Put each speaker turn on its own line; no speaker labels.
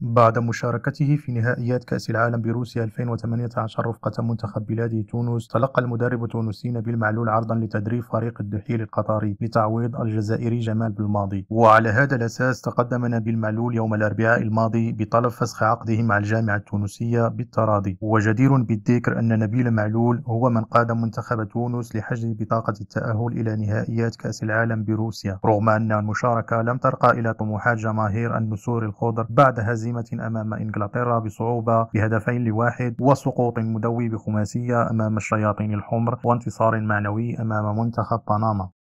بعد مشاركته في نهائيات كأس العالم بروسيا 2018 رفقة منتخب بلاد تونس تلقى المدرب التونسي نبيل معلول عرضا لتدريب فريق الدحيل القطري لتعويض الجزائري جمال بالماضي وعلى هذا الأساس تقدم نبيل معلول يوم الأربعاء الماضي بطلب فسخ عقده مع الجامعة التونسية بالتراضي وجدير بالذكر أن نبيل معلول هو من قاد منتخب تونس لحجز بطاقة التأهل إلى نهائيات كأس العالم بروسيا رغم أن المشاركة لم ترقى إلى طموحات جماهير النسور الخضر بعد هزيمة هزيمة أمام إنجلترا بصعوبة بهدفين لواحد وسقوط مدوي بخماسية أمام الشياطين الحمر وانتصار معنوي أمام منتخب بنما